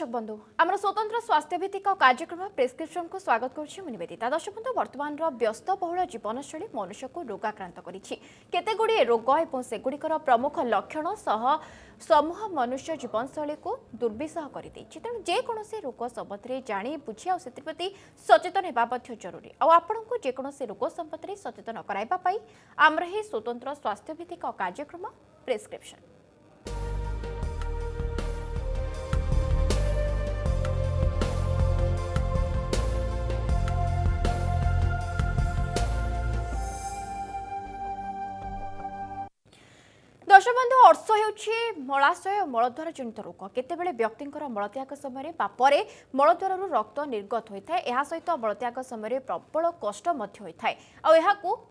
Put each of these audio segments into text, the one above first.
দর্শক বন্ধু আমার স্বতন্ত্র স্বাস্থ্য ভিত্তিক কার্যক্রম প্রেসক্রিপশন কু স্বাগত করছি মু নিবেদিতা দর্শক বন্ধু বর্তমান ব্যস্ত বহুল জীবনশৈলী মনুষ্যকু রোগাক্রান্ত করেছি কেতেগুড়ি রোগ এবং সেগুড়ির প্রমুখ লক্ষণ সহ সমূহ মনুষ্য জীবনশৈলীকে দুর্বিষহ করে দিয়েছে তেমন যেকোন রোগ সম্বন্ধে জাঁ বুঝি আপ্রতি সচেতন হওয়া জরুরি আপনার যেকোন রোগ সম্বন্ধে সচেতন করাইবা আমার এই স্বতন্ত্র স্বাস্থ্য ভিত্তিক কার্যক্রম প্রেসক্রিপশন বন্ধু অর্শ হচ্ছে মলাশয় ও মলদ্বার জনিত রোগ কেতবে ব্যক্তিঙ্কর মলত্যাগ সময় বা পরে মলদ্বারু রক্ত নির্গত হয়ে থাকে এসে মলত্যাগ সময় প্রবল কষ্ট হয়ে থাকে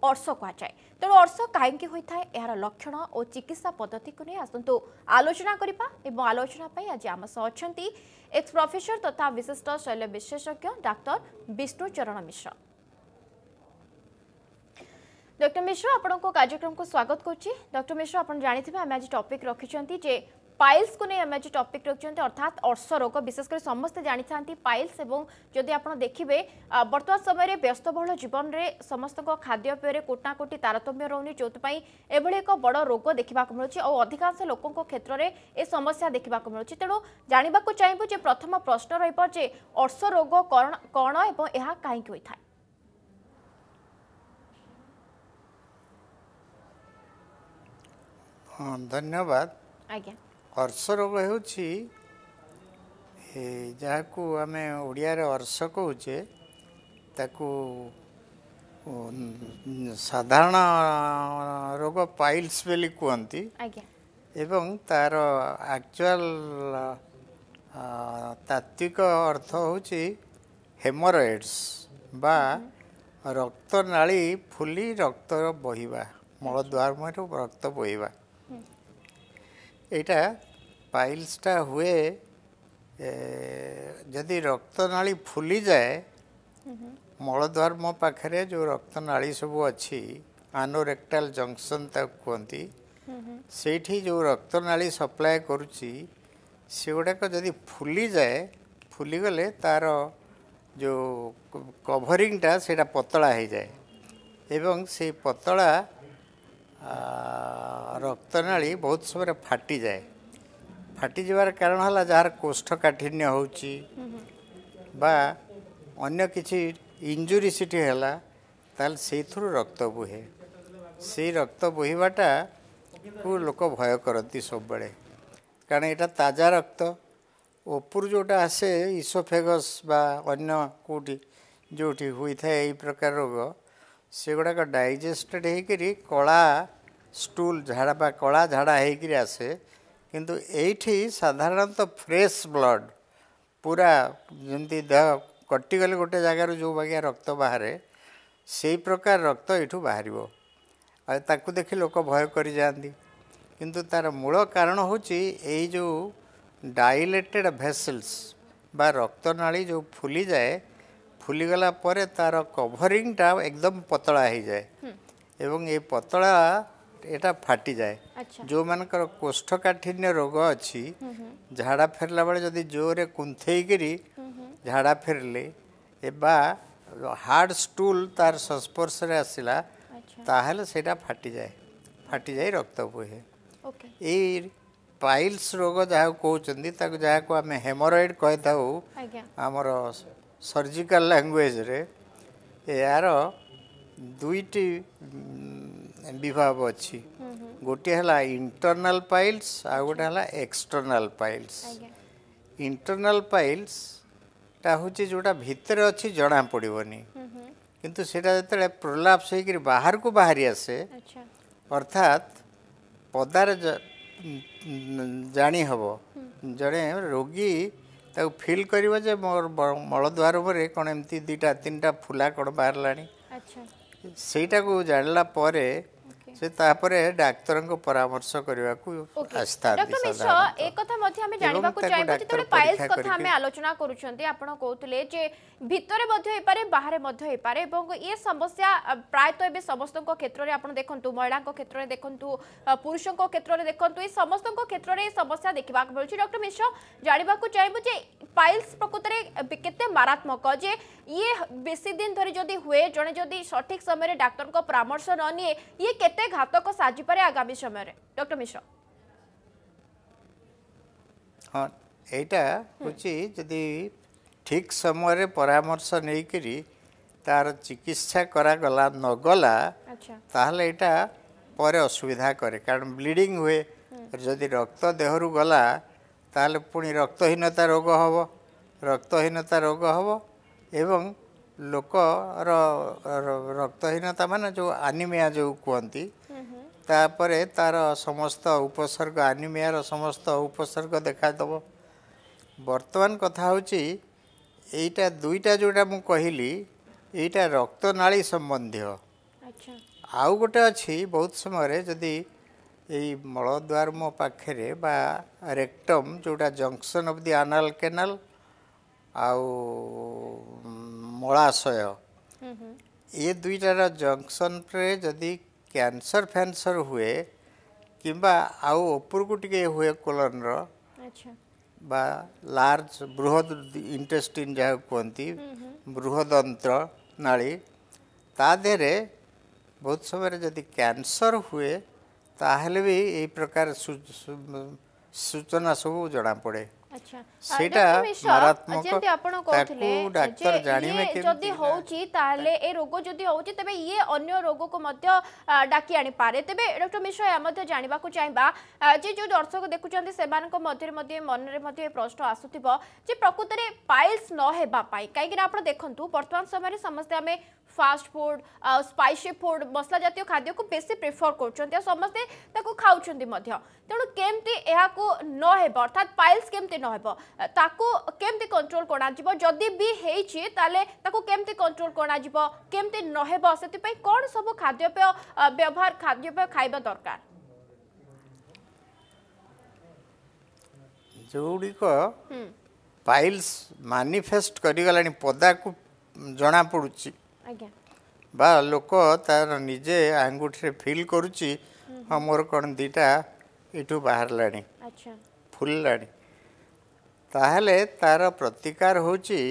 আর্শ কুযায় তেমন অর্শ কী হয়ে থাকে এর লক্ষণ ও চিকিৎসা পদ্ধতি নিয়ে আসন্তু আলোচনা করা এবং আলোচনা আজ আম অনেক এক্স প্রফেসর তথা বিশিষ্ট শৈল্য বিশেষজ্ঞ ডাক্তার বিষ্ণু চরণ মিশ্র ডক্টর মিশ্র আপনার কার্যক্রম কু স্বাগত করছি ডক্টর মিশ্র আপনার জাঁথিবে আমি আজ টপিক রাখিছেন যে পাইলস কু নিয়ে আমি আজ টপিক রাখিছেন অর্থাৎ অর্শ রোগ বিশেষ করে সমস্তে জাঁথি পাইলস এবং যদি আপনার দেখবে বর্তমান সময়ের ব্যস্তবহুল জীবনরে সমস্ত খাদ্যপেয়ে কোটিনা কোটি তারতম্য রহুনি যেপাই এভাবে এক বড় রোগ দেখা মিলুচি ও অধিকাংশ লোক ক্ষেত্রে এ সমস্যা দেখা মিলুচি তেমন জাঁয়া চাইবু যে প্রথম প্রশ্ন রহব যে অর্শ রোগ কণ এবং এ কী হয়ে থাকে ହଁ ଧନ୍ୟବାଦ ଆଜ୍ଞା ଅର୍ଶ ରୋଗ ହେଉଛି ଯାହାକୁ ଆମେ ଓଡ଼ିଆରେ ଅର୍ଷ କହୁଛେ ତାକୁ ସାଧାରଣ ରୋଗ ପାଇଲ୍ସ ବୋଲି କୁହନ୍ତି ଏବଂ ତାର ଆକ୍ଚୁଆଲ ତାତ୍ତ୍ୱିକ ଅର୍ଥ ହେଉଛି ହେମରଏଡ଼ସ ବା ରକ୍ତନାଳୀ ଫୁଲି ରକ୍ତର ବହିବା ମୁହଁରୁ ରକ୍ତ ବହିବା এটা ପାଇଲ୍ସଟା ହୁଏ ଯଦି ରକ୍ତନାଳୀ ଫୁଲିଯାଏ ମଳଦ୍ୱାର ମୋ ପାଖରେ ଯେଉଁ ରକ୍ତନାଳୀ ସବୁ ଅଛି ଆନୋରେକ୍ଟାଲ ଜଙ୍କସନ୍ ତାକୁ କୁହନ୍ତି ସେଇଠି ଯେଉଁ ରକ୍ତନାଳୀ ସପ୍ଲାଏ କରୁଛି ସେଗୁଡ଼ାକ ଯଦି ଫୁଲିଯାଏ ଫୁଲିଗଲେ ତା'ର ଯେଉଁ କଭରିଂଟା ସେଇଟା ପତଳା ହେଇଯାଏ ଏବଂ ସେଇ ପତଳା ରକ୍ତନାଳୀ ବହୁତ ସମୟରେ ଫାଟିଯାଏ ଫାଟିଯିବାର କାରଣ ହେଲା ଯାହାର କୋଷ୍ଠକାଠିନ୍ୟ ହେଉଛି ବା ଅନ୍ୟ କିଛି ଇଞ୍ଜୁରି ସେଠି ହେଲା ତାହେଲେ ସେଇଥିରୁ ରକ୍ତ ବୁହେ ସେଇ ରକ୍ତ ବୋହିବାଟାକୁ ଲୋକ ଭୟ କରନ୍ତି ସବୁବେଳେ କାରଣ ଏଇଟା ତାଜା ରକ୍ତ ଉପରୁ ଯେଉଁଟା ଆସେ ଇସୋଫେଗସ୍ ବା ଅନ୍ୟ କେଉଁଠି ଯେଉଁଠି ହୋଇଥାଏ ଏଇ ପ୍ରକାର ରୋଗ ସେଗୁଡ଼ାକ ଡାଇଜେଷ୍ଟେଡ଼୍ ହେଇକିରି କଳା ଷ୍ଟୁଲ୍ ଝାଡ଼ା ବା କଳା ଝାଡ଼ା ହେଇକିରି ଆସେ କିନ୍ତୁ ଏଇଠି ସାଧାରଣତଃ ଫ୍ରେଶ୍ ବ୍ଲଡ଼ ପୁରା ଯେମିତି ଦେହ କଟିଗଲେ ଗୋଟେ ଜାଗାରୁ ଯେଉଁ ବାଗିଆ ରକ୍ତ ବାହାରେ ସେଇ ପ୍ରକାର ରକ୍ତ ଏଇଠୁ ବାହାରିବ ଆଉ ତାକୁ ଦେଖି ଲୋକ ଭୟ କରିଯାଆନ୍ତି କିନ୍ତୁ ତା'ର ମୂଳ କାରଣ ହେଉଛି ଏଇ ଯେଉଁ ଡାଇଲେଟେଡ଼୍ ଭେସଲ୍ସ ବା ରକ୍ତନାଳୀ ଯେଉଁ ଫୁଲିଯାଏ ফুলিগলা পরে তার কভরিংটা একদম পতলা হয়ে যায় এবং এই পতলা এটা ফাটি যায় ଯେଉଁମାନଙ୍କର କୋଷ୍ଠକାଠିନ୍ୟ ରୋଗ ଅଛି ଝାଡ଼ା ଫେରିଲା ବେଳେ ଯଦି ଜୋରରେ କୁନ୍ଥେଇକିରି ଝାଡ଼ା ଫେରିଲେ ବା ହାର୍ଡ଼ ଷ୍ଟୁଲ୍ ତାର ସଂସ୍ପର୍ଶରେ ଆସିଲା ତାହେଲେ ସେଇଟା ଫାଟିଯାଏ ଫାଟିଯାଇ ରକ୍ତ ବୁହେ ଏଇ ପାଇଲ୍ସ ରୋଗ ଯାହାକୁ କହୁଛନ୍ତି ତାକୁ ଯାହାକୁ ଆମେ ହେମରଏଡ଼୍ କହିଥାଉ ଆମର ସର୍ଜିକାଲ ଲାଙ୍ଗୁଏଜରେ ଏହାର ଦୁଇଟି ବିଭାଗ ଅଛି ଗୋଟିଏ ହେଲା ଇଣ୍ଟରନାଲ ପାଇଲ୍ସ ଆଉ ଗୋଟେ ହେଲା ଏକ୍ସଟର୍ନାଲ ପାଇଲ୍ସ ଇଣ୍ଟରନାଲ ପାଇଲ୍ସଟା ହେଉଛି ଯେଉଁଟା ଭିତରେ ଅଛି ଜଣାପଡ଼ିବନି କିନ୍ତୁ ସେଇଟା ଯେତେବେଳେ ପ୍ରଲାପ୍ସ ହେଇକରି ବାହାରକୁ ବାହାରି ଆସେ ଅର୍ଥାତ୍ ପଦାରେ ଜାଣି ହେବ ଜଣେ ରୋଗୀ ତାକୁ ଫିଲ୍ କରିବ ଯେ ମୋର ମଳଦୁଆ ରୂପରେ କ'ଣ ଏମିତି ଦୁଇଟା ତିନିଟା ଫୁଲା କ'ଣ ବାହାରିଲାଣି ସେଇଟାକୁ ଜାଣିଲା ପରେ ସେ ତାପରେ ଡାକ୍ତରଙ୍କ ପରାମର୍ଶ କରିବାକୁ ଆସିଥାନ୍ତି ଡକ୍ଟର ମିଶ୍ର ଏ କଥା ମଧ୍ୟ ଆମେ ଜାଣିବାକୁ ଚାହିଁବୁ ଯେତେବେଳେ ପାଇଲ୍ସ କଥା ଆମେ ଆଲୋଚନା କରୁଛନ୍ତି ଆପଣ କହୁଥିଲେ ଯେ ଭିତରେ ମଧ୍ୟ ହେଇପାରେ ବାହାରେ ମଧ୍ୟ ହେଇପାରେ ଏବଂ ଏ ସମସ୍ୟା ପ୍ରାୟତଃ ଏବେ ସମସ୍ତଙ୍କ କ୍ଷେତ୍ରରେ ଆପଣ ଦେଖନ୍ତୁ ମହିଳାଙ୍କ କ୍ଷେତ୍ରରେ ଦେଖନ୍ତୁ ପୁରୁଷଙ୍କ କ୍ଷେତ୍ରରେ ଦେଖନ୍ତୁ ଏ ସମସ୍ତଙ୍କ କ୍ଷେତ୍ରରେ ଏ ସମସ୍ୟା ଦେଖିବାକୁ ମିଳୁଛି ଡକ୍ଟର ମିଶ୍ର ଜାଣିବାକୁ ଚାହିଁବୁ ଯେ ପାଇଲ୍ସ ପ୍ରକୃତରେ କେତେ ମାରାତ୍ମକ ଯେ ଇଏ ବେଶୀ ଦିନ ଧରି ଯଦି ହୁଏ ଜଣେ ଯଦି ସଠିକ୍ ସମୟରେ ଡାକ୍ତରଙ୍କ ପରାମର୍ଶ ନ ନିଏ ଇଏ କେତେ কেতে ঘাতক সাজিপারে আগামী সময়ের ডক্টর মিশ্র হ্যাঁ এইটা হচ্ছে যদি ঠিক সময়ের পরামর্শ নেইকি তার চিকিৎসা করা গলা নগলা তাহলে এটা পরে অসুবিধা করে কারণ ব্লিডিং হুয়ে যদি রক্ত দেহরু গলা তাহলে পুনি রক্তহীনতা রোগ হব রক্তহীনতা রোগ হব এবং ଲୋକର ରକ୍ତହୀନତା ମାନେ ଯେଉଁ ଆନିମିଆ ଯେଉଁ କୁହନ୍ତି ତାପରେ ତାର ସମସ୍ତ ଉପସର୍ଗ ଆନିମିଆର ସମସ୍ତ ଉପସର୍ଗ ଦେଖାଦେବ ବର୍ତ୍ତମାନ କଥା ହେଉଛି ଏଇଟା ଦୁଇଟା ଯେଉଁଟା ମୁଁ କହିଲି ଏଇଟା ରକ୍ତନାଳୀ ସମ୍ବନ୍ଧୀୟ ଆଉ ଗୋଟେ ଅଛି ବହୁତ ସମୟରେ ଯଦି ଏଇ ମଳଦ୍ୱାର ମୋ ପାଖରେ ବା ରେକ୍ଟମ୍ ଯେଉଁଟା junction of the anal canal ଆଉ ମଳାଶୟ ଏ ଦୁଇଟାର ଜଙ୍କସନ୍ରେ ଯଦି କ୍ୟାନ୍ସର ଫ୍ୟାନ୍ସର ହୁଏ କିମ୍ବା ଆଉ ଉପରକୁ ଟିକେ ହୁଏ କୋଲନର ବା ଲାର୍ଜ ବୃହତ ଇଣ୍ଟେଷ୍ଟିନ୍ ଯାହାକୁ କୁହନ୍ତି ବୃହଦନ୍ତ୍ର ନାଳି ତା ଦେହରେ ବହୁତ ସମୟରେ ଯଦି କ୍ୟାନ୍ସର ହୁଏ ତାହେଲେ ବି ଏଇ ପ୍ରକାର ସୂଚନା ସବୁ ଜଣାପଡ଼େ ସେଇଟା ମାରାତ୍ମକ ତାକୁ ଡାକ୍ତର ଜାଣିବେ ଯଦି ହଉଛି ତାହେଲେ ଏ ରୋଗ ଯଦି ହଉଛି ତେବେ ଇଏ ଅନ୍ୟ ରୋଗକୁ ମଧ୍ୟ ଡାକି ଆଣିପାରେ ତେବେ ଡକ୍ଟର ମିଶ୍ର ଏହା ମଧ୍ୟ ଜାଣିବାକୁ ଚାହିଁବା ଯେ ଯେଉଁ ଦର୍ଶକ ଦେଖୁଛନ୍ତି ସେମାନଙ୍କ ମଧ୍ୟରେ ମଧ୍ୟ ମନରେ ମଧ୍ୟ ଏ ପ୍ରଶ୍ନ ଆସୁଥିବ ଯେ ପ୍ରକୃତରେ ପାଇଲ୍ସ ନ ହେବା ପାଇଁ କାହିଁକିନା ଆପଣ ଦେଖନ୍ତୁ ବର୍ତ୍ତମାନ ସମୟରେ ସମସ୍ତେ ଆମେ ফাস্ট ফুড স্পাইসি ফুড মশলা জাতীয় খাদ্যকে বেশি প্রিফর করছেন আর সমস্তে তাকে খাওছেন তেমন কেমতি এখন নহব অর্থাৎ পাইলস কেমতি নহব তাকু কেমতি কন্ট্রোল করাযিব যদি বি হয়েছে তাহলে তাকু কেমতি কন্ট্রোল করাযিব কেমতি নহব সেপাই কোন সব খাদ্যপেয় ব্যবহার খাদ্যপেয় খাইবা দরকার ଯେଉଁଗୁଡ଼ିକ ଫାଇଲ୍ସ ମାନିଫେଷ୍ଟ କରିଗଲାଣି ପଦାକୁ ଜଣାପଡ଼ୁଛି ବା ଲୋକ ତାର ନିଜେ ଆଙ୍ଗୁଠିରେ ଫିଲ୍ କରୁଛି ହଁ ମୋର କ'ଣ ଦୁଇଟା ଏଠୁ ବାହାରିଲାଣି ଫୁଲିଲାଣି ତାହେଲେ ତାର ପ୍ରତିକାର ହେଉଛି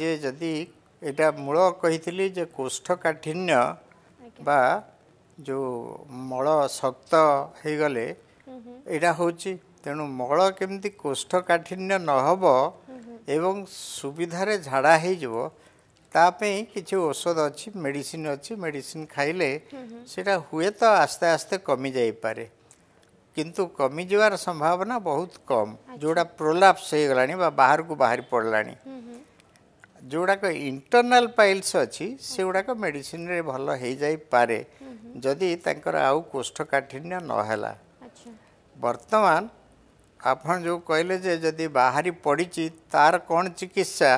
ଯେ ଯଦି ଏଇଟା ମୂଳ କହିଥିଲି ଯେ କୋଷ୍ଠକାଠିନ୍ୟ ବା ଯେଉଁ ମଳ ଶକ୍ତ ହେଇଗଲେ ଏଇଟା ହେଉଛି ତେଣୁ ମଳ କେମିତି କୋଷ୍ଠକାଠିନ୍ୟ ନ ହେବ ଏବଂ ସୁବିଧାରେ ଝାଡ଼ା ହେଇଯିବ ତା ପାଇଁ କିଛି ଔଷଧ ଅଛି ମେଡ଼ିସିନ୍ ଅଛି ମେଡ଼ିସିନ୍ ଖାଇଲେ ସେଇଟା ହୁଏତ ଆସ୍ତେ ଆସ୍ତେ କମିଯାଇପାରେ କିନ୍ତୁ କମିଯିବାର ସମ୍ଭାବନା ବହୁତ କମ୍ ଯେଉଁଟା ପ୍ରୋଲାପ୍ସ ହେଇଗଲାଣି ବା ବାହାରକୁ ବାହାରି ପଡ଼ିଲାଣି ଯେଉଁଗୁଡ଼ାକ ଇଣ୍ଟରନାଲ୍ ପାଇଲ୍ସ ଅଛି ସେଗୁଡ଼ାକ ମେଡ଼ିସିନରେ ଭଲ ହେଇଯାଇପାରେ ଯଦି ତାଙ୍କର ଆଉ କୋଷ୍ଠକାଠିନ୍ୟ ନହେଲା ବର୍ତ୍ତମାନ ଆପଣ ଯେଉଁ କହିଲେ ଯେ ଯଦି ବାହାରି ପଡ଼ିଛି ତା'ର କ'ଣ ଚିକିତ୍ସା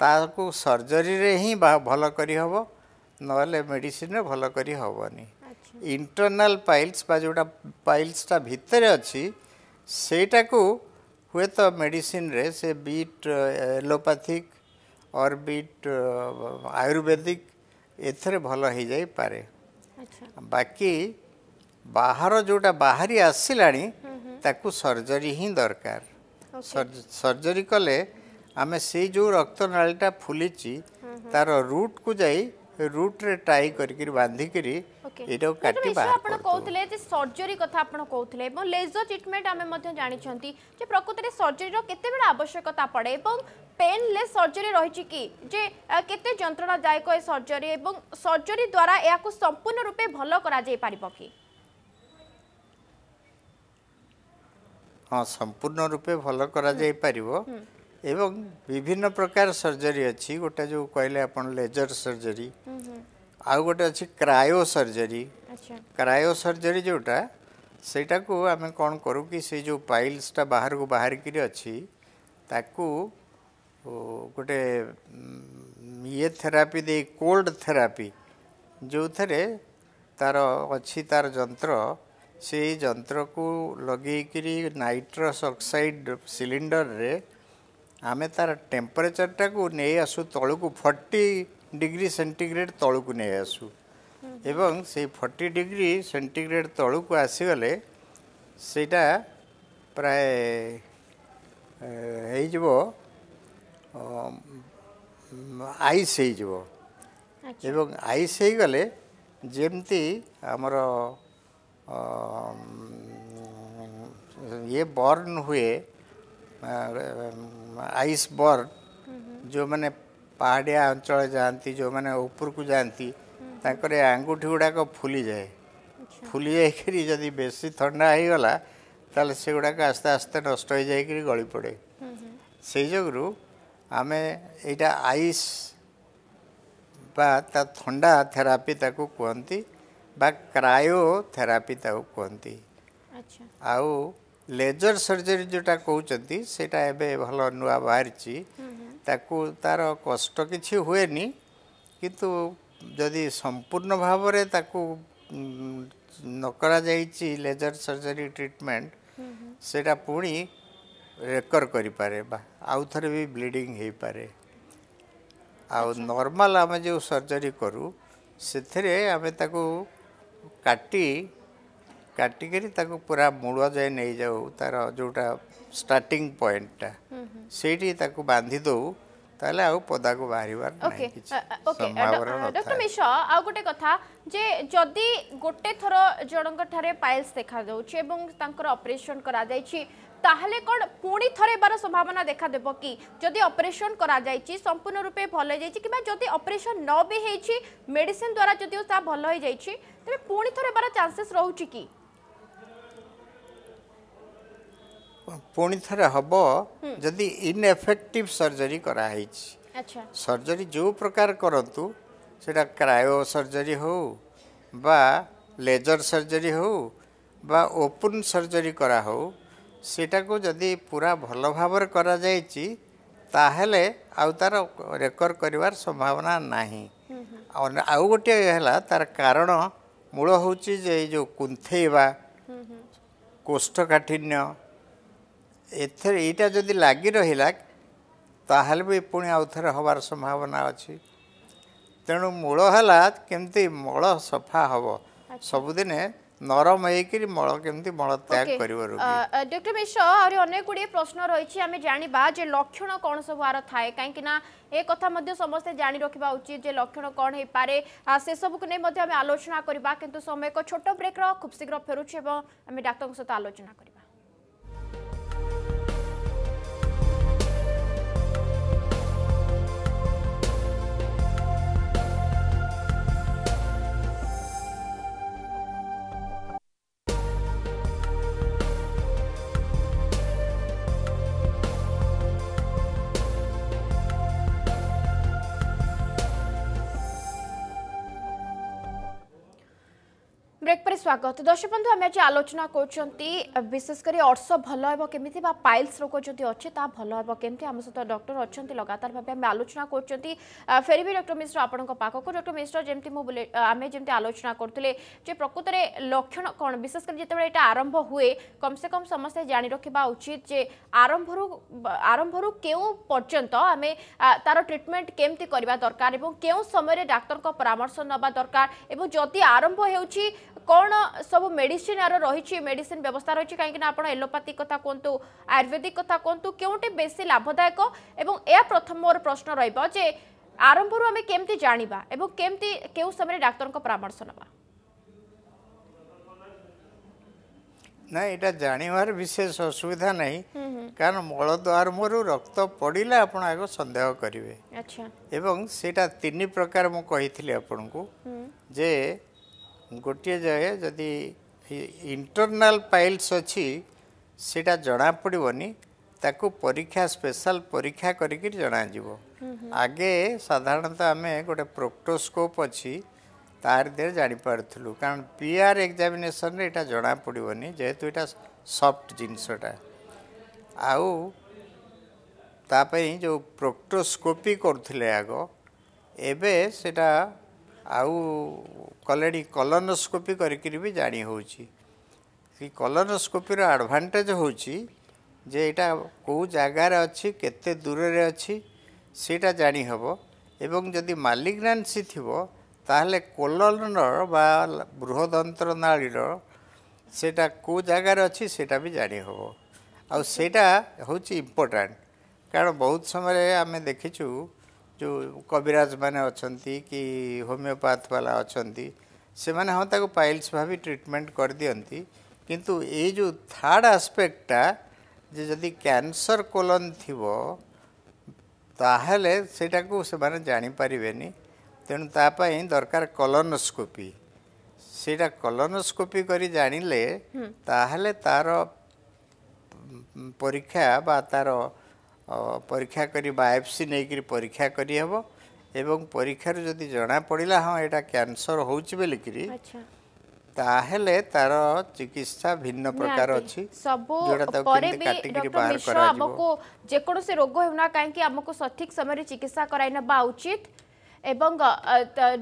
ତାକୁ ସର୍ଜରୀରେ ହିଁ ଭଲ କରିହେବ ନହେଲେ ମେଡ଼ିସିନରେ ଭଲ କରିହେବନି ইন্টরনাল পাইলস বা যেটা পাইলসটা ভিতরে অছি সেইটাকু হুয়েত মেডিসিনরে সে বিট এলোপ্যাথিক অর বিট আয়ুর্বেদিক এথরে ভাল হয়ে যাই পারে বাকি বাহার যেটা বাহারি আসিলানি তাকু সর্জরি হি দরকার সর্জরি কলে আমি সেই যে রক্তনালীটা ফুলিছি তার রুট কু যাই ରୁଟ୍ରେ ଟ୍ରାଏ କରିକି ବାନ୍ଧିକିରି ଏଇଟାକୁ କାଟି ଆପଣ କହୁଥିଲେ ଯେ ସର୍ଜରୀ କଥା ଆପଣ କହୁଥିଲେ ଏବଂ ଲେଜର ଟ୍ରିଟମେଣ୍ଟ ଆମେ ମଧ୍ୟ ଜାଣିଛନ୍ତି ଯେ ପ୍ରକୃତରେ ସର୍ଜରୀର କେତେବେଳେ ଆବଶ୍ୟକତା ପଡ଼େ ଏବଂ ପେନ୍ଲେସ୍ ସର୍ଜରୀ ରହିଛି କି ଯେ କେତେ ଯନ୍ତ୍ରଣାଦାୟକ ଏ ସର୍ଜରୀ ଏବଂ ସର୍ଜରୀ ଦ୍ୱାରା ଏହାକୁ ସମ୍ପୂର୍ଣ୍ଣ ରୂପେ ଭଲ କରାଯାଇ ପାରିବ କି ହଁ ସମ୍ପୂର୍ଣ୍ଣ ରୂପେ ଭଲ କରାଯାଇପାରିବ এবং বিভিন্ন ପ୍ରକାର ସର୍ଜରୀ ଅଛି ଗୋଟେ ଯେଉଁ କହିଲେ ଆପଣ ଲେଜର ସର୍ଜରୀ ଆଉ ଗୋଟେ ଅଛି କ୍ରାୟୋ ସର୍ଜରୀ କ୍ରାୟୋ ସର୍ଜରୀ ଯେଉଁଟା ସେଇଟାକୁ ଆମେ କ'ଣ କରୁ କି ସେ ଯେଉଁ ପାଇଲ୍ସଟା ବାହାରକୁ ବାହାରିକିରି ଅଛି ତାକୁ ଗୋଟେ ଇଏ ଥେରାପି ଦେଇ କୋଲ୍ଡ ଥେରାପି ଯେଉଁଥିରେ ତାର ଅଛି ତାର ଯନ୍ତ୍ର ସେଇ ଯନ୍ତ୍ରକୁ ଲଗେଇକିରି ନାଇଟ୍ରସ୍ ଅକ୍ସାଇଡ଼ ସିଲିଣ୍ଡରରେ ଆମେ ତା'ର ଟେମ୍ପରେଚରଟାକୁ ନେଇ ଆସୁ ତଳକୁ ଫର୍ଟି ଡିଗ୍ରୀ ସେଣ୍ଟିଗ୍ରେଡ଼ ତଳକୁ ନେଇ ଆସୁ ଏବଂ ସେଇ ଫର୍ଟି ଡିଗ୍ରୀ ସେଣ୍ଟିଗ୍ରେଡ଼ ତଳକୁ ଆସିଗଲେ ସେଇଟା ପ୍ରାୟ ହେଇଯିବ ଆଇସ୍ ହେଇଯିବ ଏବଂ ଆଇସ୍ ହେଇଗଲେ ଯେମିତି ଆମର ଇଏ ବର୍ନ ହୁଏ ଆଇସ୍ ବର୍ଡ଼ ଯେଉଁମାନେ ପାହାଡ଼ିଆ ଅଞ୍ଚଳ ଯାଆନ୍ତି ଯେଉଁମାନେ ଉପରକୁ ଯାଆନ୍ତି ତାଙ୍କର ଆଙ୍ଗୁଠି ଗୁଡ଼ାକ ଫୁଲିଯାଏ ଫୁଲି ଯାଇକରି ଯଦି ବେଶୀ ଥଣ୍ଡା ହୋଇଗଲା ତାହେଲେ ସେଗୁଡ଼ାକ ଆସ୍ତେ ଆସ୍ତେ ନଷ୍ଟ ହୋଇଯାଇକରି ଗଳି ପଡ଼େ ସେଇ ଯୋଗୁଁରୁ ଆମେ ଏଇଟା ଆଇସ୍ ବା ତା ଥଣ୍ଡା ଥେରାପି ତାକୁ କୁହନ୍ତି ବା କ୍ରାୟୋ ଥେରାପି ତାକୁ କୁହନ୍ତି ଆଉ ଲେଜର୍ ସର୍ଜରୀ ଯେଉଁଟା କହୁଛନ୍ତି ସେଇଟା ଏବେ ଭଲ ନୂଆ ବାହାରିଛି ତାକୁ ତା'ର କଷ୍ଟ କିଛି ହୁଏନି କିନ୍ତୁ ଯଦି ସମ୍ପୂର୍ଣ୍ଣ ଭାବରେ ତାକୁ ନ କରାଯାଇଛି ଲେଜର୍ ସର୍ଜରୀ ଟ୍ରିଟମେଣ୍ଟ ସେଇଟା ପୁଣି ରେକର୍ କରିପାରେ ବା ଆଉ ଥରେ ବି ବ୍ଲିଡ଼ିଙ୍ଗ ହେଇପାରେ ଆଉ ନର୍ମାଲ୍ ଆମେ ଯେଉଁ ସର୍ଜରୀ କରୁ ସେଥିରେ ଆମେ ତାକୁ କାଟି କାଟିକିରି ତାକୁ ପୁରା ମୂଳ ଯାଏ ନେଇଯାଉ ତାର ଯେଉଁଟା ଷ୍ଟାର୍ଟିଂ ପଏଣ୍ଟଟା ସେଇଠି ତାକୁ ବାନ୍ଧି ଦେଉ ତାହେଲେ ଆଉ ପଦାକୁ ବାହାରିବାର ନାହିଁ କିଛି ଡକ୍ଟର ମିଶ୍ର ଆଉ ଗୋଟେ କଥା ଯେ ଯଦି ଗୋଟେ ଥର ଜଣଙ୍କ ଠାରେ ପାଇଲ୍ସ ଦେଖାଯାଉଛି ଏବଂ ତାଙ୍କର ଅପରେସନ୍ କରାଯାଇଛି তাহলে কোণ পুনি থরে এবার সম্ভাবনা দেখা দেব কি যদি অপারেশন করা যাইছি সম্পূর্ণ রূপে ভালো হয়ে যাইছি কিংবা যদি অপারেশন ন বি হয়েছি মেডিসিন দ্বারা যদিও তা ভালো হয়ে যাইছি তবে পুনি থরে এবার চান্সেস রহুছি কি ପୁଣି ଥରେ ହେବ ଯଦି ଇନଏଫେକ୍ଟିଭ ସର୍ଜରୀ କରାହେଇଛି ସର୍ଜରୀ ଯେଉଁ ପ୍ରକାର କରନ୍ତୁ ସେଇଟା କ୍ରାୟୋ ସର୍ଜରୀ ହେଉ ବା ଲେଜର ସର୍ଜରୀ ହେଉ ବା ଓପନ୍ ସର୍ଜରୀ କରାହେଉ ସେଇଟାକୁ ଯଦି ପୁରା ଭଲ ଭାବରେ କରାଯାଇଛି ତାହେଲେ ଆଉ ତାର ରେକର୍ଡ଼ କରିବାର ସମ୍ଭାବନା ନାହିଁ ଆଉ ଗୋଟିଏ ହେଲା ତାର କାରଣ ମୂଳ ହେଉଛି ଯେ ଏଇ ଯେଉଁ କୁନ୍ଥେଇବା କୋଷ୍ଠକାଠିନ୍ୟ ଏଥିରେ এইটা যদি লাগি রহলা তাহলে বি ପୁଣି ଆଉ ଥରେ ହେବାର ସମ୍ଭାବନା ଅଛି মূল হল ହେଲା କେମିତି সফা হব ହେବ নরম হয়েকি মল কেমতি মল ত্যাগ করব ডক্টর মিশ্র আহরি অনেক গুড়ি প্রশ্ন রয়েছে আমি জাঁবা যে লক্ষণ কোণ সব আর থাকে কিন্তু না এ কথা সমস্ত জাঁ রাখা উচিত যে লক্ষণ কোণ হয়ে পে সেসবুক নিয়ে আমি আলোচনা করা কিন্তু সময় এক ছোট ব্রেক খুব শীঘ্র ফেরুছে এবং আমি ডাক্তার সহ আলোচনা করি স্বাগত দর্শক বন্ধু আমি আজ আলোচনা করছেন বিশেষ করে অর্শ ভাল হব কেমিতি বা পাইলস রোগ যদি অছে তা ভাল হব কেমিতি আমার সহ ডক্টর অনেক লগাতার ভাবে আমি আলোচনা করছেন ফেরবি ডক্টর মিশ্র আপনার পাখক ডক্টর মিশ্র যেমি আমি যেমন আলোচনা করলে যে প্রকৃতরে লক্ষণ কম বিশেষ করে যেতবে এটা আরম্ভ হুয়ে কমসে কম সমস্ত জাঁ রাখা উচিত যে আরম্ভ আরম্ভ কেউ পর্যন্ত আমি তার ট্রিটমেন্ট কমিটি করা দরকার এবং কেউ সময় ডাক্তার পরামর্শ নেওয়া দরকার এবং যদি আরম্ভ হচ্ছে কোণ ସବୁ ମେଡିସିନ ଆର ରହିଛି ମେଡିସିନ ବ୍ୟବସ୍ଥା ରହିଛି କାହିଁକି ନା ଆପଣ ଏଲୋପାଥି କଥା କୁହନ୍ତୁ ଆୟୁର୍ବେଦିକ କଥା କୁହନ୍ତୁ କେଉଁଠି ବେଶୀ ଲାଭଦାୟକ ଏବଂ ଏହା ପ୍ରଥମ ମୋର ପ୍ରଶ୍ନ ରହିବ ଯେ ଆରମ୍ଭରୁ ଆମେ କେମିତି ଜାଣିବା ଏବଂ କେମିତି କେଉଁ ସମୟରେ ଡାକ୍ତରଙ୍କ ପରାମର୍ଶ ନେବା ନାଇଁ ଏଇଟା ଜାଣିବାର ବିଶେଷ ଅସୁବିଧା ନାହିଁ କାରଣ ମଳଦ୍ୱାରମ୍ଭରୁ ରକ୍ତ ପଡ଼ିଲେ ଆପଣ ଆଗ ସନ୍ଦେହ କରିବେ ଏବଂ ସେଇଟା ତିନି ପ୍ରକାର ମୁଁ କହିଥିଲି ଆପଣଙ୍କୁ ଯେ ଗୋଟିଏ ଯାଏ ଯଦି ଇଣ୍ଟରନାଲ୍ ପାଇଲ୍ସ ଅଛି ସେଇଟା ଜଣାପଡ଼ିବନି ତାକୁ ପରୀକ୍ଷା ସ୍ପେଶାଲ ପରୀକ୍ଷା କରିକି ଜଣାଯିବ ଆଗେ ସାଧାରଣତଃ ଆମେ ଗୋଟେ ପ୍ରୋକ୍ଟୋସ୍କୋପ୍ ଅଛି ତାରି ଦେହରେ ଜାଣିପାରୁଥିଲୁ କାରଣ ପି ଆର୍ ଏକ୍ଜାମିନେସନ୍ରେ ଏଇଟା ଜଣାପଡ଼ିବନି ଯେହେତୁ ଏଇଟା ସଫ୍ଟ ଜିନିଷଟା ଆଉ ତା ପାଇଁ ଯେଉଁ ପ୍ରୋକ୍ଟୋସ୍କୋପି କରୁଥିଲେ ଆଗ ଏବେ ସେଇଟା ଆଉ କଲେଣି କଲନୋସ୍କୋପି କରିକିରି ବି ଜାଣି ହେଉଛି ସେଇ କଲନୋସ୍କୋପିର ଆଡ଼ଭାଣ୍ଟେଜ୍ ହେଉଛି ଯେ ଏଇଟା କେଉଁ ଜାଗାରେ ଅଛି କେତେ ଦୂରରେ ଅଛି ସେଇଟା ଜାଣି ହେବ ଏବଂ ଯଦି ମାଲିଗ୍ନାନ୍ସି ଥିବ ତାହେଲେ କୋଲନର ବା ବୃହଦନ୍ତ୍ର ସେଇଟା କେଉଁ ଜାଗାରେ ଅଛି ସେଇଟା ବି ଜାଣିହେବ ଆଉ ସେଇଟା ହେଉଛି ଇମ୍ପୋର୍ଟାଣ୍ଟ କାରଣ ବହୁତ ସମୟରେ ଆମେ ଦେଖିଛୁ जो कविराज मैंने अच्छा कि होमिओपाथ वाला अच्छा ସେମାନେ ହଁ ତାକୁ ପାଇଲ୍ସ ଭାବି ଟ୍ରିଟମେଣ୍ଟ କରିଦିଅନ୍ତି କିନ୍ତୁ ଏଇ ଯେଉଁ ଥାର୍ଡ଼ ଆସ୍ପେକ୍ଟଟା ଯେ ଯଦି କ୍ୟାନ୍ସର କୋଲନ୍ ଥିବ ତାହେଲେ ସେଇଟାକୁ ସେମାନେ ଜାଣିପାରିବେନି ତେଣୁ ତା ପାଇଁ ଦରକାର କଲୋନୋସ୍କୋପି ସେଇଟା କଲୋନୋସ୍କୋପି କରି ଜାଣିଲେ ତାହେଲେ ତା'ର ପରୀକ୍ଷା ବା ତା'ର ପରୀକ୍ଷା କରି ବାୟୋପ୍ସି ନେଇକରି ପରୀକ୍ଷା କରିହେବ ଏବଂ ପରୀକ୍ଷାରୁ ଯଦି ଜଣାପଡ଼ିଲା ହଁ ଏଇଟା କ୍ୟାନ୍ସର ହେଉଛି ବୋଲିକିରି ତାହେଲେ ତାର ଚିକିତ୍ସା ଭିନ୍ନ ପ୍ରକାର ଅଛି ସବୁ ପରେ ବି ଆମକୁ ଯେକୌଣସି ରୋଗ ହେଉନା କାହିଁକି ଆମକୁ ସଠିକ୍ ସମୟରେ ଚିକିତ୍ସା କରାଇ ନେବା ଉଚିତ এবং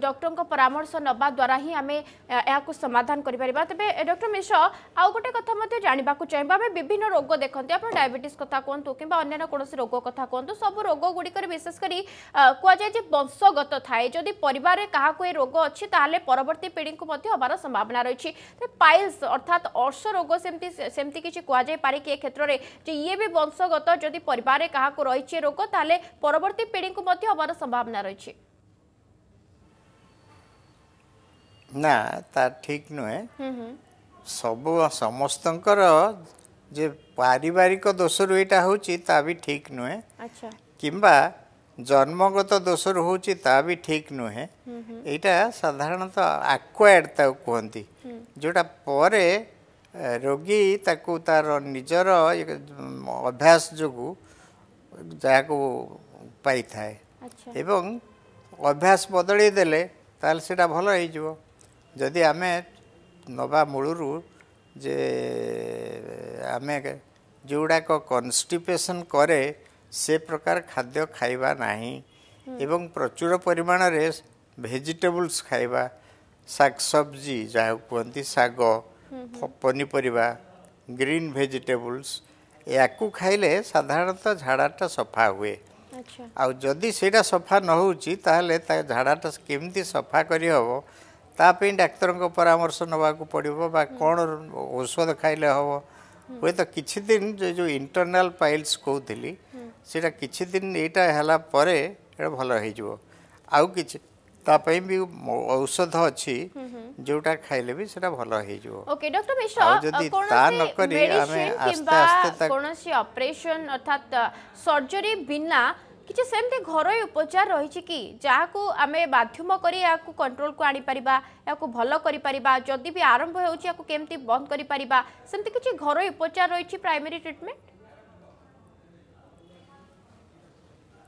ডক্টরঙ্ পরামর্শ নেওয়া দ্বারা হি আমি এখন সমাধান করে পার তবে ডক্টর মিশ্র আউ গোটে কথা মধ্যে জাঁয়া চাইব আমি বিভিন্ন রোগ দেখতে আপনার ডায়াবেটিস কথা কুহতু কিংবা অন্যান্য কোণী রোগ কথা কুহতু সবু রোগ গুড়িকর বিশেষ করে কুযায় যে বংশগত থাকে যদি পরিবারে কাহকু এই রোগ অছি তাহলে পরবর্তী পিঢ়ীকে মধ্যে হবার সম্ভাবনা রয়েছে পাইলস অর্থাৎ অর্শ রোগ সেমতি সেমতি কিছু কুযাই পারে কি ক্ষেত্রে যে ইয়ে বি বংশগত যদি পরিবারে কাহকু রয়েছে রোগ তাহলে পরবর্তী পিঢ়ীকে মধ্যে হবার সম্ভাবনা রয়েছে ନା ତା ଠିକ୍ ନୁହେଁ ସବୁ ସମସ୍ତଙ୍କର ଯେ ପାରିବାରିକ ଦୋଷରୁ ଏଇଟା ହେଉଛି ତା ବି ଠିକ୍ ନୁହେଁ କିମ୍ବା ଜନ୍ମଗତ ଦୋଷରୁ ହେଉଛି ତା ବି ଠିକ୍ ନୁହେଁ ଏଇଟା ସାଧାରଣତଃ ଆକ୍ୱାର୍ଡ଼ ତାକୁ କୁହନ୍ତି ଯେଉଁଟା ପରେ ରୋଗୀ ତାକୁ ତା'ର ନିଜର ଅଭ୍ୟାସ ଯୋଗୁଁ ଯାହାକୁ ପାଇଥାଏ ଏବଂ ଅଭ୍ୟାସ ବଦଳେଇ ଦେଲେ ତାହେଲେ ସେଇଟା ଭଲ ହେଇଯିବ ଯଦି ଆମେ ନବା ମୂଳରୁ ଯେ ଆମେ ଯେଉଁଗୁଡ଼ାକ କନଷ୍ଟିପେସନ୍ କରେ ସେ ପ୍ରକାର ଖାଦ୍ୟ ଖାଇବା ନାହିଁ ଏବଂ ପ୍ରଚୁର ପରିମାଣରେ ଭେଜିଟେବୁଲ୍ସ ଖାଇବା ଶାଗ ସବ୍ଜି ଯାହାକୁ କୁହନ୍ତି ଶାଗ ପନିପରିବା ଗ୍ରୀନ୍ ଭେଜିଟେବୁଲ୍ସ ଏହାକୁ ଖାଇଲେ ସାଧାରଣତଃ ଝାଡ଼ାଟା ସଫା ହୁଏ ଆଉ ଯଦି ସେଇଟା ସଫା ନ ହେଉଛି ତାହେଲେ ତା ଝାଡ଼ାଟା କେମିତି ସଫା କରିହେବ ତା ପାଇଁ ଡାକ୍ତରଙ୍କ ପରାମର୍ଶ ନେବାକୁ ପଡ଼ିବ ବା କ'ଣ ଔଷଧ ଖାଇଲେ ହେବ ହୁଏତ କିଛି ଦିନ ଯେ ଯେଉଁ ଇଣ୍ଟରନାଲ୍ ପାଇଲ୍ସ କହୁଥିଲି ସେଇଟା କିଛି ଦିନ ଏଇଟା ହେଲା ପରେ ଏଇଟା ଭଲ ହେଇଯିବ ଆଉ କିଛି ତା ପାଇଁ ବି ଔଷଧ ଅଛି ଯୋଉଟା ଖାଇଲେ ବି ସେଟା ଭଲ ହେଇଯିବ ଓକେ ଡକ୍ଟର ମିଶ୍ର ଯଦି ତା ନ କରି ଆମେ ଆସ୍ତେ ଆସ୍ତେ କୌଣସି ଅପରେସନ୍ ଅର୍ଥାତ୍ ସର୍ଜରୀ ବିନା किसी सेमती घर उपचार रही कि जहाँ आम माध्यम कर कंट्रोल को आनी भल करी भी आरंभ होमती बंद करमती घर उपचार रही प्राइमरी ट्रिटमेंट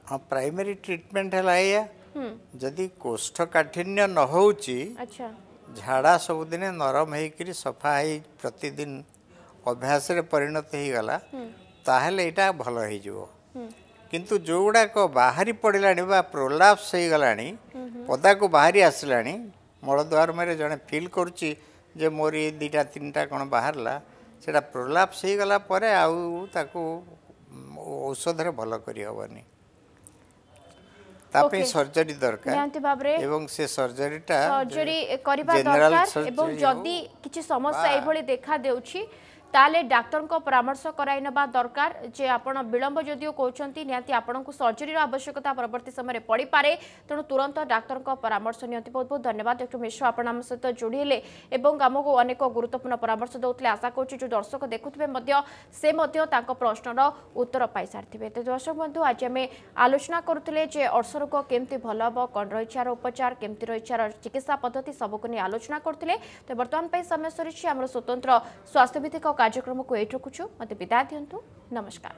हाँ प्राइमरी ट्रिटमेंट है हम्म। जदि कोष्ठकाठिन्य न हो अच्छा। झाड़ा सब दिन नरम हो सफा प्रतिदिन अभ्यास परिणत हो गला यहाँ भल हो କିନ୍ତୁ ଯେଉଁଗୁଡ଼ାକ ବାହାରି ପଡ଼ିଲାଣି ବା ପ୍ରୋଲାପ୍ସ ହେଇଗଲାଣି ପଦାକୁ ବାହାରି ଆସିଲାଣି ମଳଦ୍ୱାରମରେ ଜଣେ ଫିଲ୍ କରୁଛି ଯେ ମୋର ଏଇ ଦୁଇଟା ତିନିଟା କ'ଣ ବାହାରିଲା ସେଇଟା ପ୍ରୋଲାପ୍ସ ହେଇଗଲା ପରେ ଆଉ ତାକୁ ଔଷଧରେ ଭଲ କରିହେବନି ତା ପାଇଁ ସର୍ଜରୀ ଦରକାର ଏବଂ ସେ ସର୍ଜରୀଟା ସର୍ଜରୀ କରିବା ଦରକାର ଏବଂ ଯଦି କିଛି ସମସ୍ୟା ଏଇଭଳି ଦେଖା ଦେଉଛି তাহলে ডাক্তরঙ্ পরামর্শ করাই নেওয়া দরকার যে আপনার বিলম্ব যদিও কৌন নিহতি আপনার সর্জরির আবশ্যকতা পরবর্তী সময় পড়িপারে তেমন তুরন্ত ডাক্তরঙ্ পরামর্শ নিহতি বহুত বহুত ধন্যবাদ ডক্টর মিশ্র আপনার আমার সহ যোড়ি হলে এবং আমি অনেক গুরুত্বপূর্ণ পরামর্শ দেলে আশা করছি যে দর্শক দেখুবে সে প্রশ্নর উত্তর পাই সারিবে তো দর্শক বন্ধু আজ আমি আলোচনা করুলে যে অর্শরোগ কমিটি ভাল হব কণ রয়েছে আর উপচার কমিটি রয়েছে আর চিকিৎসা পদ্ধতি সবুক নিয়ে আলোচনা করুলে তো বর্তমান সময় সরিছে আমার স্বতন্ত্র স্বাস্থ্যভিত্তিক કાર્યક્રમકુ એઠી મતે વિદાય દિંતુ નમસ્કાર